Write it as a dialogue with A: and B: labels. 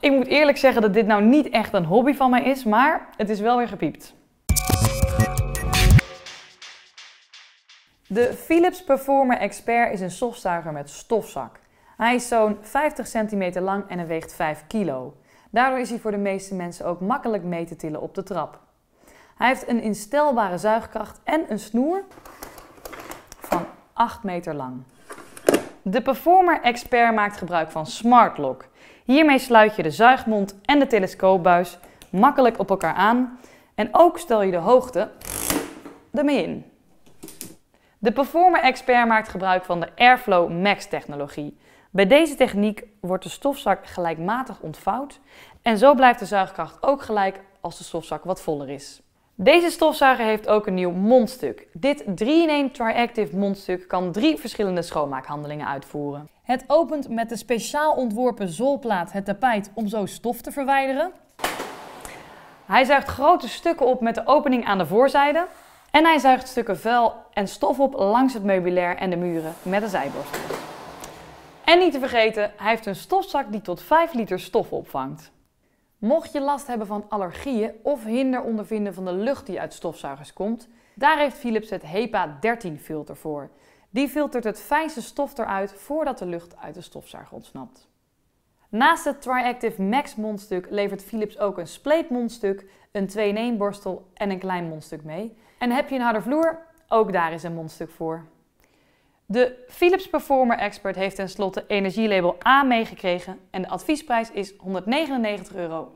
A: Ik moet eerlijk zeggen dat dit nou niet echt een hobby van mij is, maar het is wel weer gepiept. De Philips Performer Expert is een stofzuiger met stofzak. Hij is zo'n 50 centimeter lang en weegt 5 kilo. Daardoor is hij voor de meeste mensen ook makkelijk mee te tillen op de trap. Hij heeft een instelbare zuigkracht en een snoer van 8 meter lang. De Performer Expert maakt gebruik van Smart Lock. Hiermee sluit je de zuigmond en de telescoopbuis makkelijk op elkaar aan en ook stel je de hoogte ermee in. De Performer Expert maakt gebruik van de Airflow Max technologie. Bij deze techniek wordt de stofzak gelijkmatig ontvouwd en zo blijft de zuigkracht ook gelijk als de stofzak wat voller is. Deze stofzuiger heeft ook een nieuw mondstuk. Dit 3-in-1 Triactive mondstuk kan drie verschillende schoonmaakhandelingen uitvoeren. Het opent met de speciaal ontworpen zoolplaat het tapijt om zo stof te verwijderen. Hij zuigt grote stukken op met de opening aan de voorzijde. En hij zuigt stukken vuil en stof op langs het meubilair en de muren met een zijborstel. En niet te vergeten, hij heeft een stofzak die tot 5 liter stof opvangt. Mocht je last hebben van allergieën of hinder ondervinden van de lucht die uit stofzuigers komt, daar heeft Philips het HEPA 13 filter voor. Die filtert het fijnste stof eruit voordat de lucht uit de stofzuiger ontsnapt. Naast het TriActive Max mondstuk levert Philips ook een spleet een 2-in-1 borstel en een klein mondstuk mee. En heb je een harde vloer? Ook daar is een mondstuk voor. De Philips Performer Expert heeft tenslotte energielabel A meegekregen en de adviesprijs is 199,99 euro.